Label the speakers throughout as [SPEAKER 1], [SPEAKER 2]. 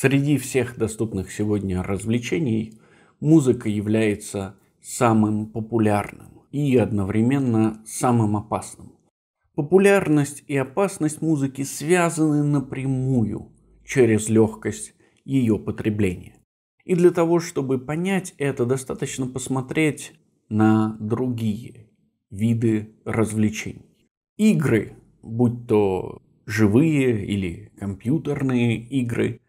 [SPEAKER 1] Среди всех доступных сегодня развлечений музыка является самым популярным и одновременно самым опасным. Популярность и опасность музыки связаны напрямую через легкость ее потребления. И для того, чтобы понять это, достаточно посмотреть на другие виды развлечений. Игры, будь то живые или компьютерные игры –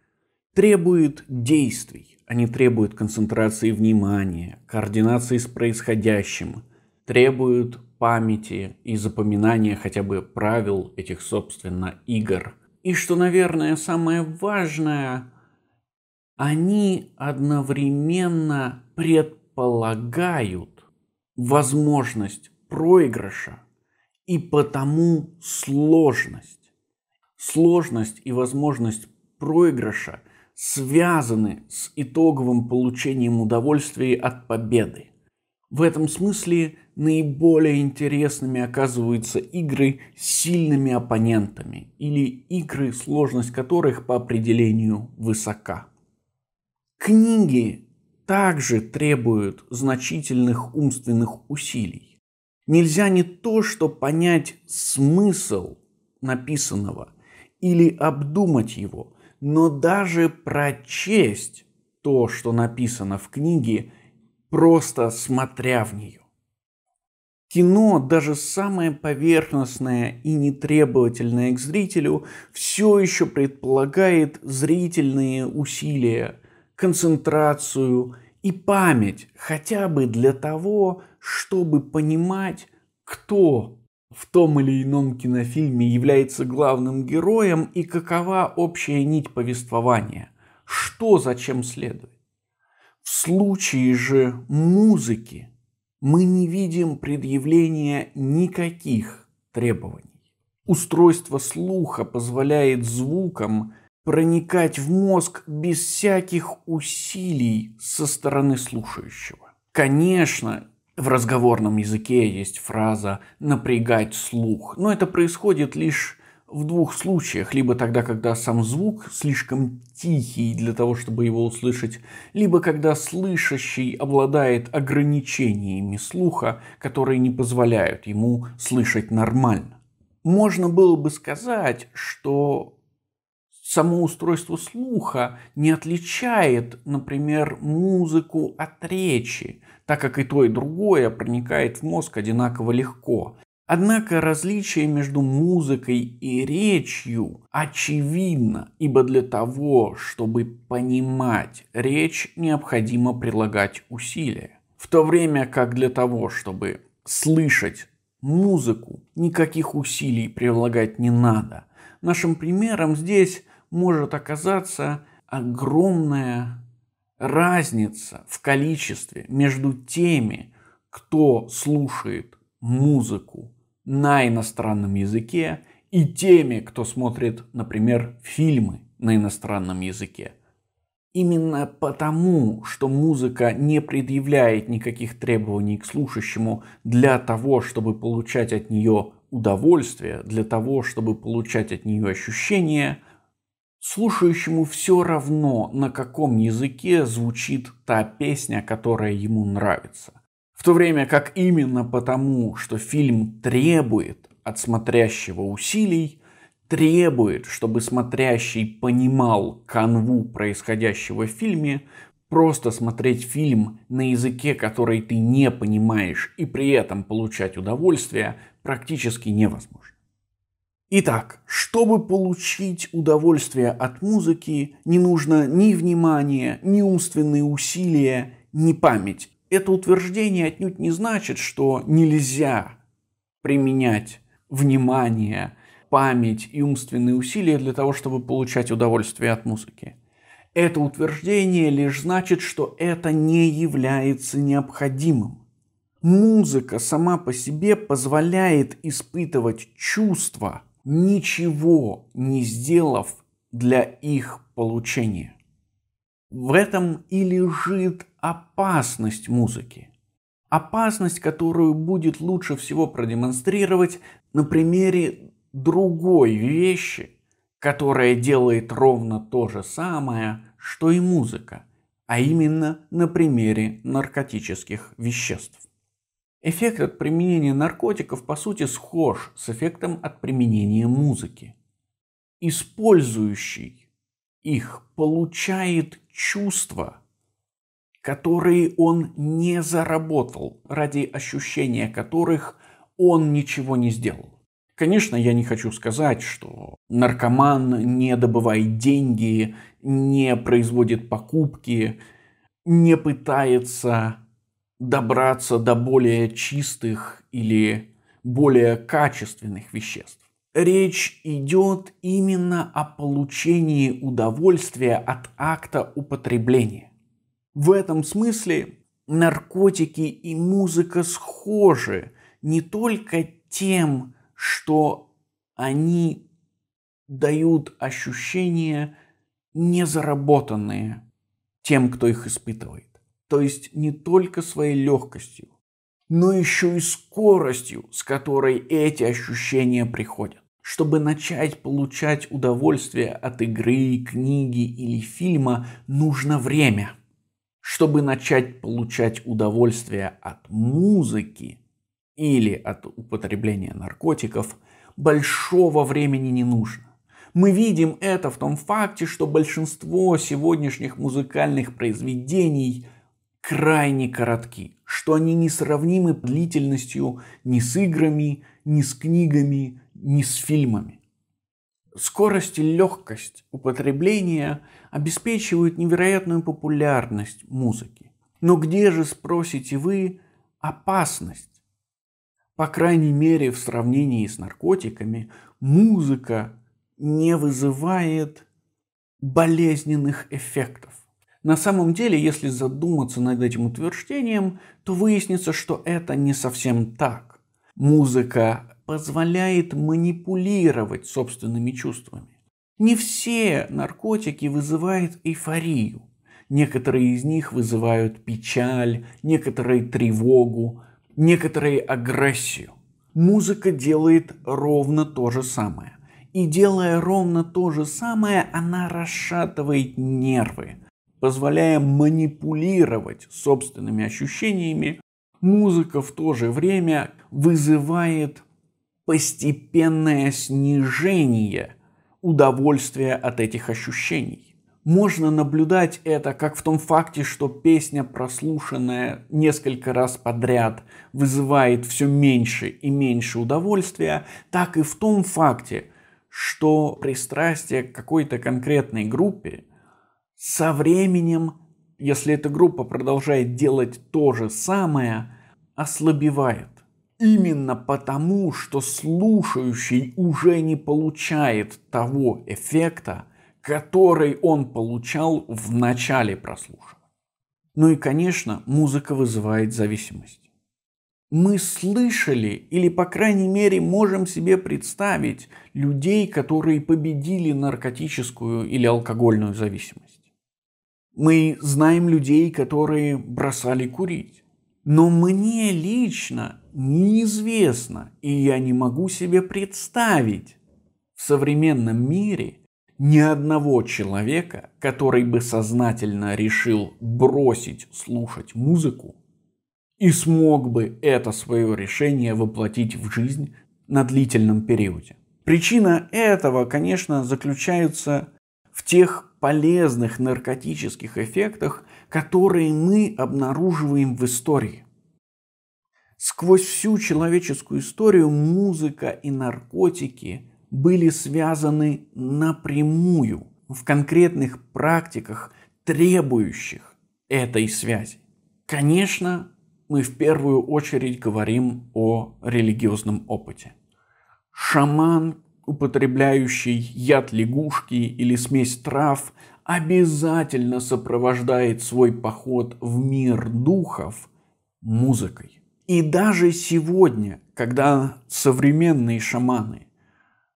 [SPEAKER 1] требует действий. Они а требуют концентрации внимания, координации с происходящим, требуют памяти и запоминания хотя бы правил этих, собственно, игр. И что, наверное, самое важное, они одновременно предполагают возможность проигрыша и потому сложность. Сложность и возможность проигрыша связаны с итоговым получением удовольствия от победы. В этом смысле наиболее интересными оказываются игры с сильными оппонентами или игры, сложность которых по определению высока. Книги также требуют значительных умственных усилий. Нельзя не то, что понять смысл написанного или обдумать его – но даже прочесть то, что написано в книге, просто смотря в нее. Кино, даже самое поверхностное и нетребовательное к зрителю, все еще предполагает зрительные усилия, концентрацию и память, хотя бы для того, чтобы понимать, кто в том или ином кинофильме является главным героем и какова общая нить повествования, что зачем следует. В случае же музыки мы не видим предъявления никаких требований. Устройство слуха позволяет звукам проникать в мозг без всяких усилий со стороны слушающего. Конечно, в разговорном языке есть фраза «напрягать слух», но это происходит лишь в двух случаях, либо тогда, когда сам звук слишком тихий для того, чтобы его услышать, либо когда слышащий обладает ограничениями слуха, которые не позволяют ему слышать нормально. Можно было бы сказать, что само устройство слуха не отличает, например, музыку от речи, так как и то, и другое проникает в мозг одинаково легко. Однако различие между музыкой и речью очевидно, ибо для того, чтобы понимать речь, необходимо прилагать усилия. В то время как для того, чтобы слышать музыку, никаких усилий прилагать не надо. Нашим примером здесь может оказаться огромная разница в количестве между теми, кто слушает музыку на иностранном языке и теми, кто смотрит, например, фильмы на иностранном языке. Именно потому, что музыка не предъявляет никаких требований к слушающему для того, чтобы получать от нее удовольствие, для того, чтобы получать от нее ощущения – Слушающему все равно, на каком языке звучит та песня, которая ему нравится. В то время как именно потому, что фильм требует от смотрящего усилий, требует, чтобы смотрящий понимал канву происходящего в фильме, просто смотреть фильм на языке, который ты не понимаешь, и при этом получать удовольствие, практически невозможно. Итак, чтобы получить удовольствие от музыки, не нужно ни внимания, ни умственные усилия, ни память. Это утверждение отнюдь не значит, что нельзя применять внимание, память и умственные усилия для того, чтобы получать удовольствие от музыки. Это утверждение лишь значит, что это не является необходимым. Музыка сама по себе позволяет испытывать чувства – ничего не сделав для их получения. В этом и лежит опасность музыки. Опасность, которую будет лучше всего продемонстрировать на примере другой вещи, которая делает ровно то же самое, что и музыка, а именно на примере наркотических веществ. Эффект от применения наркотиков по сути схож с эффектом от применения музыки. Использующий их получает чувства, которые он не заработал, ради ощущения которых он ничего не сделал. Конечно, я не хочу сказать, что наркоман не добывает деньги, не производит покупки, не пытается добраться до более чистых или более качественных веществ. Речь идет именно о получении удовольствия от акта употребления. В этом смысле наркотики и музыка схожи не только тем, что они дают ощущения незаработанные тем, кто их испытывает то есть не только своей легкостью, но еще и скоростью, с которой эти ощущения приходят. Чтобы начать получать удовольствие от игры, книги или фильма, нужно время. Чтобы начать получать удовольствие от музыки или от употребления наркотиков, большого времени не нужно. Мы видим это в том факте, что большинство сегодняшних музыкальных произведений – крайне коротки, что они не несравнимы длительностью ни с играми, ни с книгами, ни с фильмами. Скорость и легкость употребления обеспечивают невероятную популярность музыки. Но где же, спросите вы, опасность? По крайней мере, в сравнении с наркотиками, музыка не вызывает болезненных эффектов. На самом деле, если задуматься над этим утверждением, то выяснится, что это не совсем так. Музыка позволяет манипулировать собственными чувствами. Не все наркотики вызывают эйфорию. Некоторые из них вызывают печаль, некоторые тревогу, некоторые агрессию. Музыка делает ровно то же самое. И делая ровно то же самое, она расшатывает нервы – позволяя манипулировать собственными ощущениями, музыка в то же время вызывает постепенное снижение удовольствия от этих ощущений. Можно наблюдать это как в том факте, что песня, прослушанная несколько раз подряд, вызывает все меньше и меньше удовольствия, так и в том факте, что пристрастие к какой-то конкретной группе со временем, если эта группа продолжает делать то же самое, ослабевает. Именно потому, что слушающий уже не получает того эффекта, который он получал в начале прослушивания. Ну и, конечно, музыка вызывает зависимость. Мы слышали или, по крайней мере, можем себе представить людей, которые победили наркотическую или алкогольную зависимость. Мы знаем людей, которые бросали курить. Но мне лично неизвестно, и я не могу себе представить в современном мире ни одного человека, который бы сознательно решил бросить слушать музыку и смог бы это свое решение воплотить в жизнь на длительном периоде. Причина этого, конечно, заключается в тех полезных наркотических эффектах, которые мы обнаруживаем в истории. Сквозь всю человеческую историю музыка и наркотики были связаны напрямую в конкретных практиках, требующих этой связи. Конечно, мы в первую очередь говорим о религиозном опыте. Шаман, употребляющий яд лягушки или смесь трав, обязательно сопровождает свой поход в мир духов музыкой. И даже сегодня, когда современные шаманы,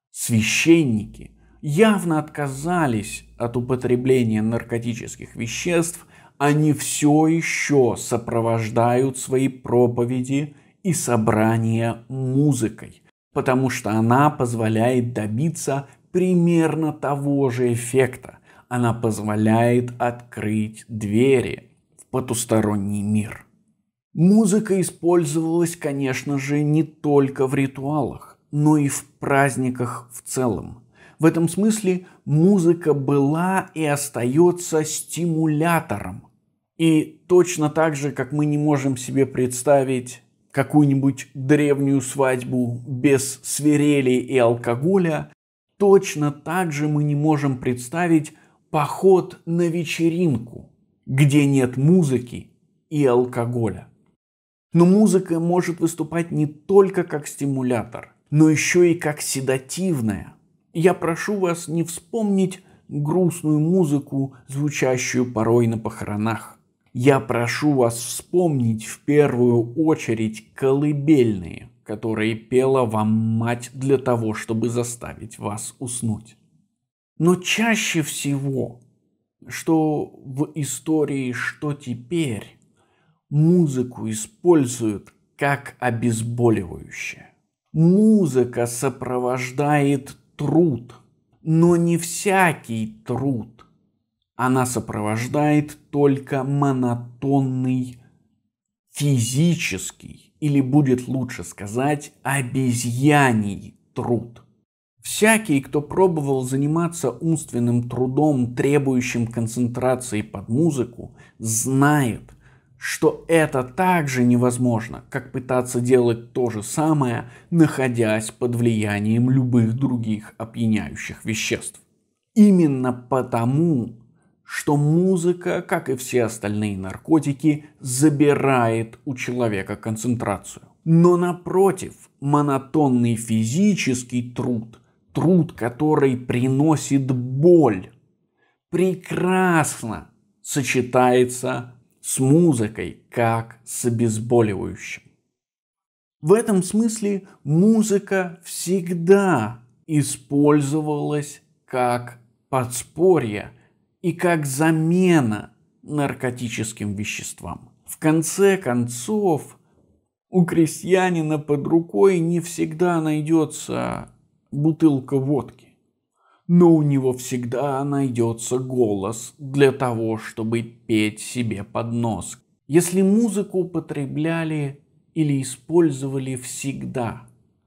[SPEAKER 1] священники явно отказались от употребления наркотических веществ, они все еще сопровождают свои проповеди и собрания музыкой потому что она позволяет добиться примерно того же эффекта. Она позволяет открыть двери в потусторонний мир. Музыка использовалась, конечно же, не только в ритуалах, но и в праздниках в целом. В этом смысле музыка была и остается стимулятором. И точно так же, как мы не можем себе представить какую-нибудь древнюю свадьбу без свирели и алкоголя, точно так же мы не можем представить поход на вечеринку, где нет музыки и алкоголя. Но музыка может выступать не только как стимулятор, но еще и как седативная. Я прошу вас не вспомнить грустную музыку, звучащую порой на похоронах я прошу вас вспомнить в первую очередь колыбельные, которые пела вам мать для того, чтобы заставить вас уснуть. Но чаще всего, что в истории, что теперь, музыку используют как обезболивающее. Музыка сопровождает труд, но не всякий труд она сопровождает только монотонный физический, или будет лучше сказать, обезьяний труд. Всякий, кто пробовал заниматься умственным трудом, требующим концентрации под музыку, знает, что это также невозможно, как пытаться делать то же самое, находясь под влиянием любых других опьяняющих веществ. Именно потому что музыка, как и все остальные наркотики, забирает у человека концентрацию. Но напротив, монотонный физический труд, труд, который приносит боль, прекрасно сочетается с музыкой как с обезболивающим. В этом смысле музыка всегда использовалась как подспорье – и как замена наркотическим веществам. В конце концов, у крестьянина под рукой не всегда найдется бутылка водки, но у него всегда найдется голос для того, чтобы петь себе под нос. Если музыку употребляли или использовали всегда,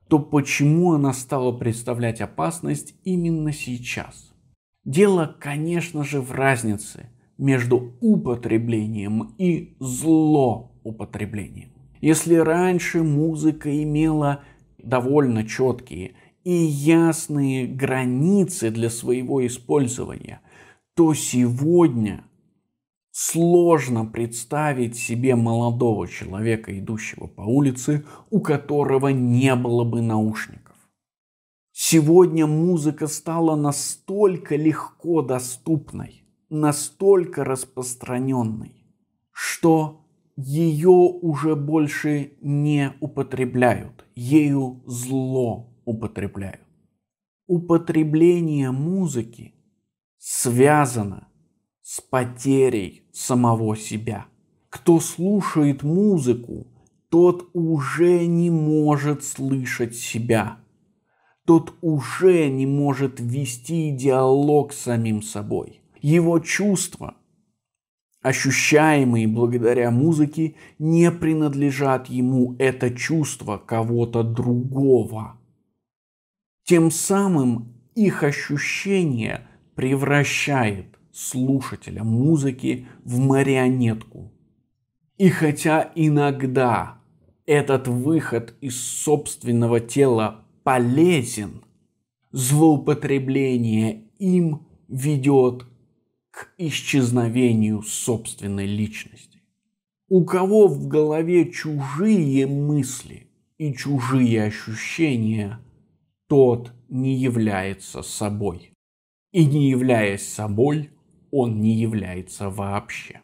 [SPEAKER 1] то почему она стала представлять опасность именно сейчас? Дело, конечно же, в разнице между употреблением и злоупотреблением. Если раньше музыка имела довольно четкие и ясные границы для своего использования, то сегодня сложно представить себе молодого человека, идущего по улице, у которого не было бы наушников. Сегодня музыка стала настолько легко доступной, настолько распространенной, что ее уже больше не употребляют, ею зло употребляют. Употребление музыки связано с потерей самого себя. Кто слушает музыку, тот уже не может слышать себя – тот уже не может вести диалог с самим собой. Его чувства, ощущаемые благодаря музыке, не принадлежат ему это чувство кого-то другого. Тем самым их ощущение превращает слушателя музыки в марионетку. И хотя иногда этот выход из собственного тела полезен, злоупотребление им ведет к исчезновению собственной личности. У кого в голове чужие мысли и чужие ощущения, тот не является собой. И не являясь собой, он не является вообще.